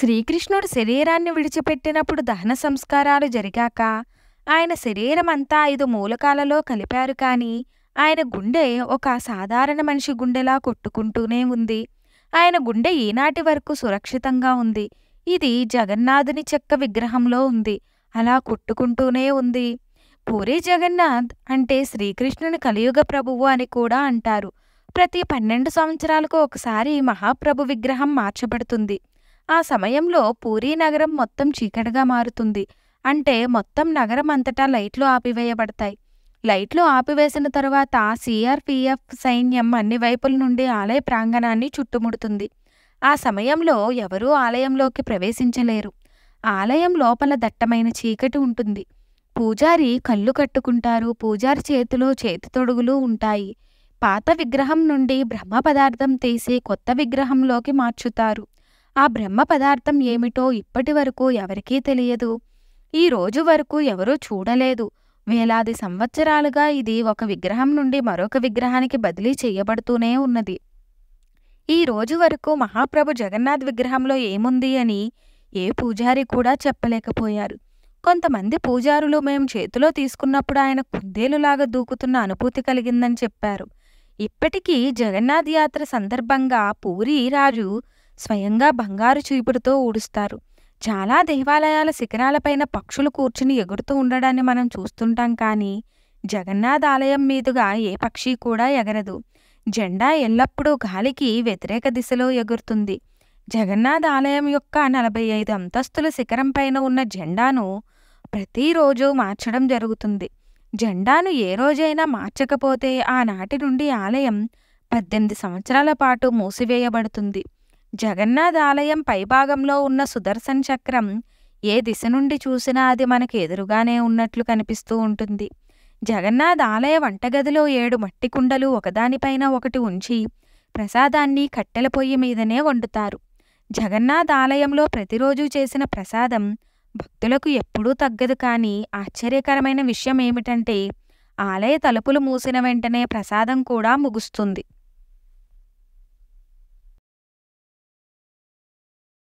శ్రీకృష్ణుడు శరీరాన్ని విడిచిపెట్టినప్పుడు దహన సంస్కారాలు జరిగాక ఆయన శరీరమంతా ఐదు మూలకాలలో కలిపారు కానీ ఆయన గుండె ఒక సాధారణ మనిషి గుండెలా కొట్టుకుంటూనే ఉంది ఆయన గుండె ఈనాటి వరకు సురక్షితంగా ఉంది ఇది జగన్నాథుని చెక్క విగ్రహంలో ఉంది అలా కొట్టుకుంటూనే ఉంది పూరి జగన్నాథ్ అంటే శ్రీకృష్ణుని కలియుగ ప్రభువు అని కూడా అంటారు ప్రతి పన్నెండు సంవత్సరాలకు ఒకసారి మహాప్రభు విగ్రహం మార్చబడుతుంది ఆ సమయంలో పూరీ నగరం మొత్తం చీకటిగా మారుతుంది అంటే మొత్తం నగరం అంతటా లైట్లు ఆపివేయబడతాయి లైట్లు ఆపివేసిన తరువాత సిఆర్పిఎఫ్ సైన్యం అన్ని వైపుల నుండి ఆలయ ప్రాంగణాన్ని చుట్టుముడుతుంది ఆ సమయంలో ఎవరూ ఆలయంలోకి ప్రవేశించలేరు ఆలయం లోపల దట్టమైన చీకటి ఉంటుంది పూజారి కళ్ళు కట్టుకుంటారు పూజారి చేతి తొడుగులు ఉంటాయి పాత విగ్రహం నుండి బ్రహ్మ పదార్థం తీసి కొత్త విగ్రహంలోకి మార్చుతారు ఆ బ్రహ్మ పదార్థం ఏమిటో ఇప్పటి వరకు ఎవరికీ తెలియదు ఈ రోజు వరకు ఎవరూ చూడలేదు వేలాది సంవత్సరాలుగా ఇది ఒక విగ్రహం నుండి మరొక విగ్రహానికి బదిలీ చేయబడుతూనే ఉన్నది ఈ రోజు వరకు మహాప్రభు జగన్నాథ్ విగ్రహంలో ఏముంది అని ఏ పూజారి కూడా చెప్పలేకపోయారు కొంతమంది పూజారులు మేము చేతిలో తీసుకున్నప్పుడు ఆయన కుందేలులాగా దూకుతున్న అనుభూతి కలిగిందని చెప్పారు ఇప్పటికీ జగన్నాథ్ యాత్ర సందర్భంగా పూరి రాజు స్వయంగా బంగారు చీపురుతో ఊడుస్తారు చాలా దేవాలయాల శిఖరాలపైన పక్షులు కూర్చుని ఎగురుతూ ఉండడాన్ని మనం చూస్తుంటాం కానీ జగన్నాథ్ ఆలయం మీదుగా ఏ పక్షి కూడా ఎగరదు జెండా ఎల్లప్పుడూ గాలికి వ్యతిరేక దిశలో ఎగురుతుంది జగన్నాథ్ ఆలయం యొక్క నలభై ఐదు అంతస్తుల శిఖరం పైన ఉన్న జెండాను ప్రతిరోజు మార్చడం జరుగుతుంది జెండాను ఏ రోజైనా మార్చకపోతే ఆనాటి నుండి ఆలయం పద్దెనిమిది సంవత్సరాల పాటు మూసివేయబడుతుంది జగన్నాథాలయం పైభాగంలో ఉన్న సుదర్శన్ చక్రం ఏ దిశ నుండి చూసినా అది మనకు ఎదురుగానే ఉన్నట్లు కనిపిస్తూ ఉంటుంది జగన్నాథ్ ఆలయ వంటగదిలో ఏడు మట్టి కుండలు ఒకదానిపైన ఒకటి ఉంచి ప్రసాదాన్ని కట్టెల పొయ్యి మీదనే వండుతారు జగన్నాథ్ ఆలయంలో ప్రతిరోజు చేసిన ప్రసాదం భక్తులకు ఎప్పుడూ తగ్గదు కానీ ఆశ్చర్యకరమైన విషయం ఏమిటంటే ఆలయ తలుపులు మూసిన వెంటనే ప్రసాదం కూడా ముగుస్తుంది